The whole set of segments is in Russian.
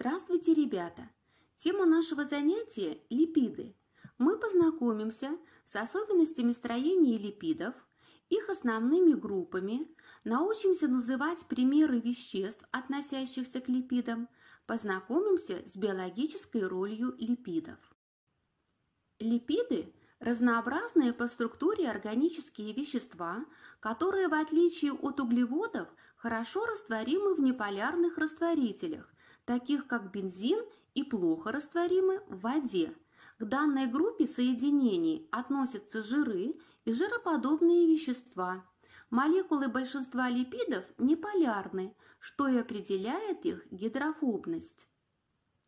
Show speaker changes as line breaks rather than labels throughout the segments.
Здравствуйте, ребята! Тема нашего занятия – липиды. Мы познакомимся с особенностями строения липидов, их основными группами, научимся называть примеры веществ, относящихся к липидам, познакомимся с биологической ролью липидов. Липиды – разнообразные по структуре органические вещества, которые, в отличие от углеводов, хорошо растворимы в неполярных растворителях таких как бензин и плохо растворимы в воде. К данной группе соединений относятся жиры и жироподобные вещества. Молекулы большинства липидов неполярны, что и определяет их гидрофобность.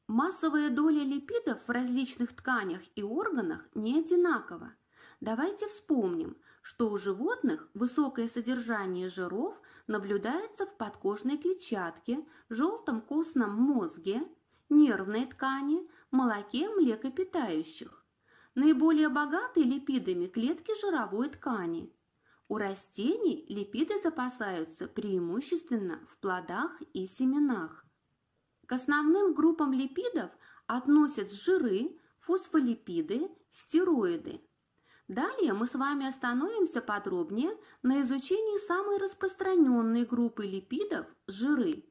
Массовая доля липидов в различных тканях и органах не одинакова – Давайте вспомним, что у животных высокое содержание жиров наблюдается в подкожной клетчатке, желтом костном мозге, нервной ткани, молоке млекопитающих. Наиболее богаты липидами клетки жировой ткани. У растений липиды запасаются преимущественно в плодах и семенах. К основным группам липидов относят жиры, фосфолипиды, стероиды – Далее мы с вами остановимся подробнее на изучении самой распространенной группы липидов – жиры.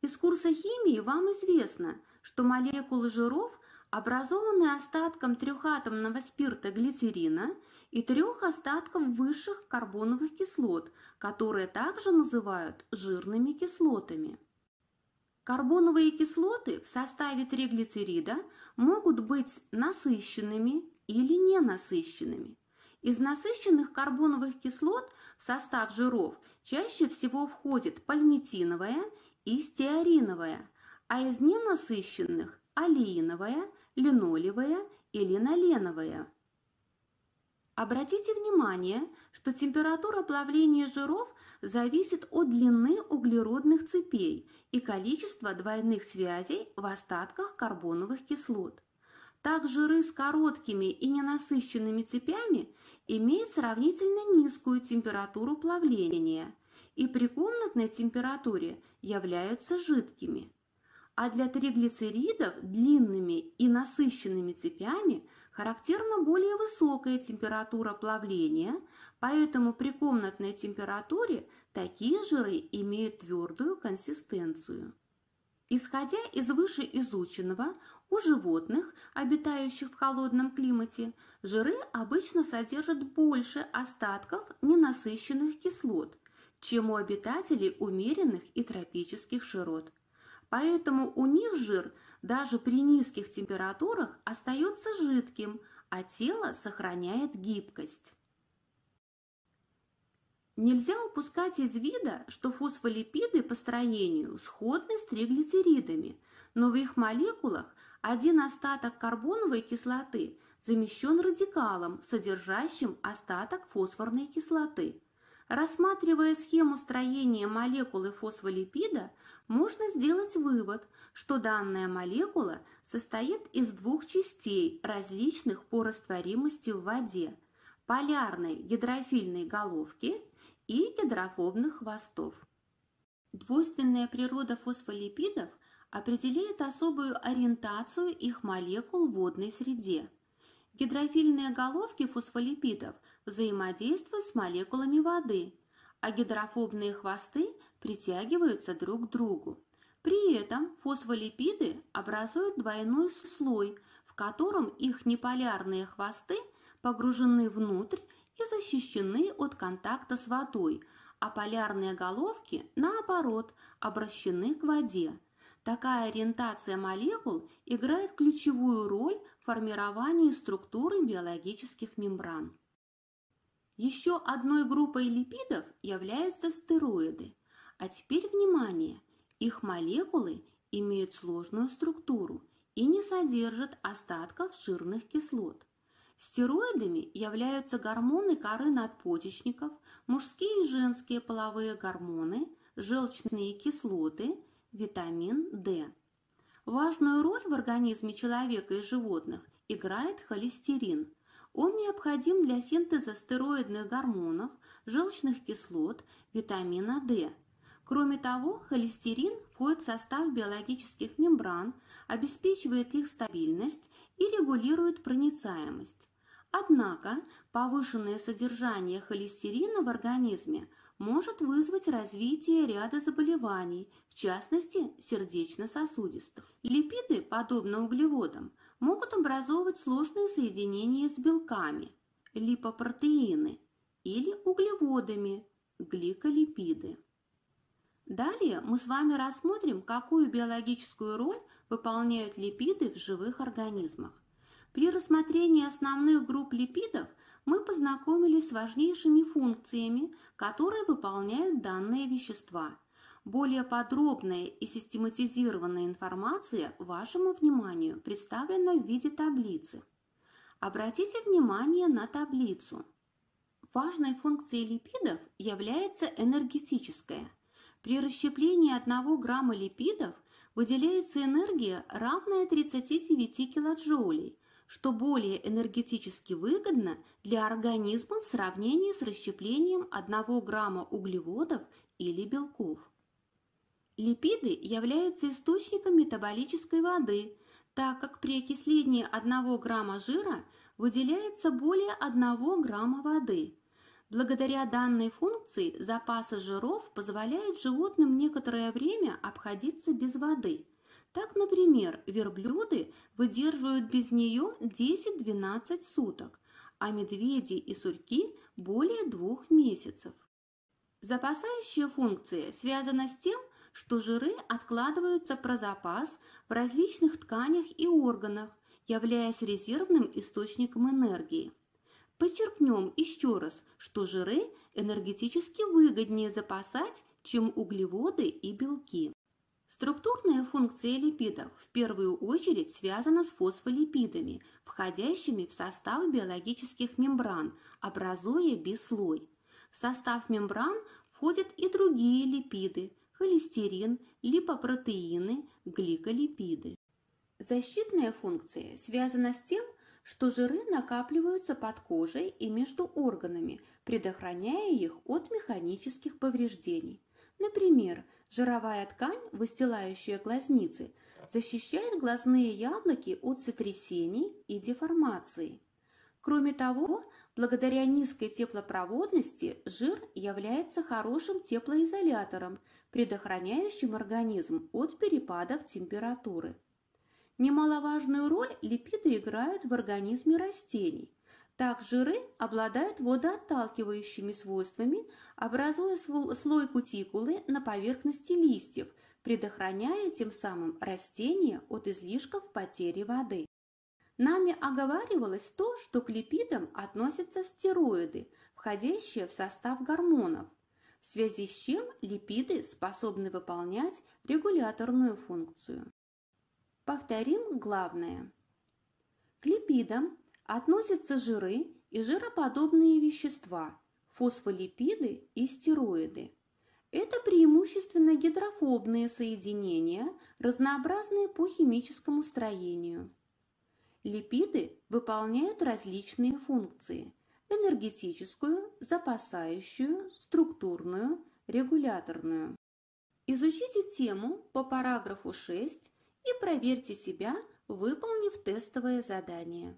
Из курса химии вам известно, что молекулы жиров образованы остатком трехатомного спирта глицерина и трех остатков высших карбоновых кислот, которые также называют жирными кислотами. Карбоновые кислоты в составе триглицерида могут быть насыщенными или ненасыщенными. Из насыщенных карбоновых кислот в состав жиров чаще всего входит пальмитиновая и стеариновая, а из ненасыщенных – олеиновая, линолевая и линоленовая. Обратите внимание, что температура плавления жиров зависит от длины углеродных цепей и количества двойных связей в остатках карбоновых кислот. Так жиры с короткими и ненасыщенными цепями имеют сравнительно низкую температуру плавления и при комнатной температуре являются жидкими. А для триглицеридов длинными и насыщенными цепями характерна более высокая температура плавления, поэтому при комнатной температуре такие жиры имеют твердую консистенцию. Исходя из вышеизученного, у животных, обитающих в холодном климате, жиры обычно содержат больше остатков ненасыщенных кислот, чем у обитателей умеренных и тропических широт. Поэтому у них жир даже при низких температурах остается жидким, а тело сохраняет гибкость. Нельзя упускать из вида, что фосфолипиды по строению сходны с триглицеридами, но в их молекулах один остаток карбоновой кислоты замещен радикалом, содержащим остаток фосфорной кислоты. Рассматривая схему строения молекулы фосфолипида, можно сделать вывод, что данная молекула состоит из двух частей, различных по растворимости в воде – полярной гидрофильной головки – и гидрофобных хвостов. Двойственная природа фосфолипидов определяет особую ориентацию их молекул в водной среде. Гидрофильные головки фосфолипидов взаимодействуют с молекулами воды, а гидрофобные хвосты притягиваются друг к другу. При этом фосфолипиды образуют двойной слой, в котором их неполярные хвосты погружены внутрь и защищены от контакта с водой, а полярные головки, наоборот, обращены к воде. Такая ориентация молекул играет ключевую роль в формировании структуры биологических мембран. Еще одной группой липидов являются стероиды. А теперь внимание! Их молекулы имеют сложную структуру и не содержат остатков жирных кислот. Стероидами являются гормоны коры надпочечников, мужские и женские половые гормоны, желчные кислоты, витамин D. Важную роль в организме человека и животных играет холестерин. Он необходим для синтеза стероидных гормонов, желчных кислот, витамина D – Кроме того, холестерин входит в состав биологических мембран, обеспечивает их стабильность и регулирует проницаемость. Однако повышенное содержание холестерина в организме может вызвать развитие ряда заболеваний, в частности сердечно-сосудистых. Липиды, подобно углеводам, могут образовывать сложные соединения с белками – липопротеины или углеводами – гликолипиды. Далее мы с вами рассмотрим, какую биологическую роль выполняют липиды в живых организмах. При рассмотрении основных групп липидов мы познакомились с важнейшими функциями, которые выполняют данные вещества. Более подробная и систематизированная информация вашему вниманию представлена в виде таблицы. Обратите внимание на таблицу. Важной функцией липидов является энергетическая – при расщеплении 1 грамма липидов выделяется энергия, равная 39 килоджоулей, что более энергетически выгодно для организма в сравнении с расщеплением 1 грамма углеводов или белков. Липиды являются источником метаболической воды, так как при окислении 1 грамма жира выделяется более 1 грамма воды – Благодаря данной функции запасы жиров позволяют животным некоторое время обходиться без воды. Так, например, верблюды выдерживают без нее 10-12 суток, а медведи и сурьки – более двух месяцев. Запасающая функция связана с тем, что жиры откладываются про запас в различных тканях и органах, являясь резервным источником энергии. Подчеркнем еще раз, что жиры энергетически выгоднее запасать, чем углеводы и белки. Структурная функция липидов в первую очередь связана с фосфолипидами, входящими в состав биологических мембран, образуя бислой. В состав мембран входят и другие липиды – холестерин, липопротеины, гликолипиды. Защитная функция связана с тем, что жиры накапливаются под кожей и между органами, предохраняя их от механических повреждений. Например, жировая ткань, выстилающая глазницы, защищает глазные яблоки от сотрясений и деформации. Кроме того, благодаря низкой теплопроводности жир является хорошим теплоизолятором, предохраняющим организм от перепадов температуры. Немаловажную роль липиды играют в организме растений. Так жиры обладают водоотталкивающими свойствами, образуя слой кутикулы на поверхности листьев, предохраняя тем самым растения от излишков потери воды. Нами оговаривалось то, что к липидам относятся стероиды, входящие в состав гормонов, в связи с чем липиды способны выполнять регуляторную функцию. Повторим главное. К липидам относятся жиры и жироподобные вещества, фосфолипиды и стероиды. Это преимущественно гидрофобные соединения, разнообразные по химическому строению. Липиды выполняют различные функции – энергетическую, запасающую, структурную, регуляторную. Изучите тему по параграфу 6 и проверьте себя, выполнив тестовое задание.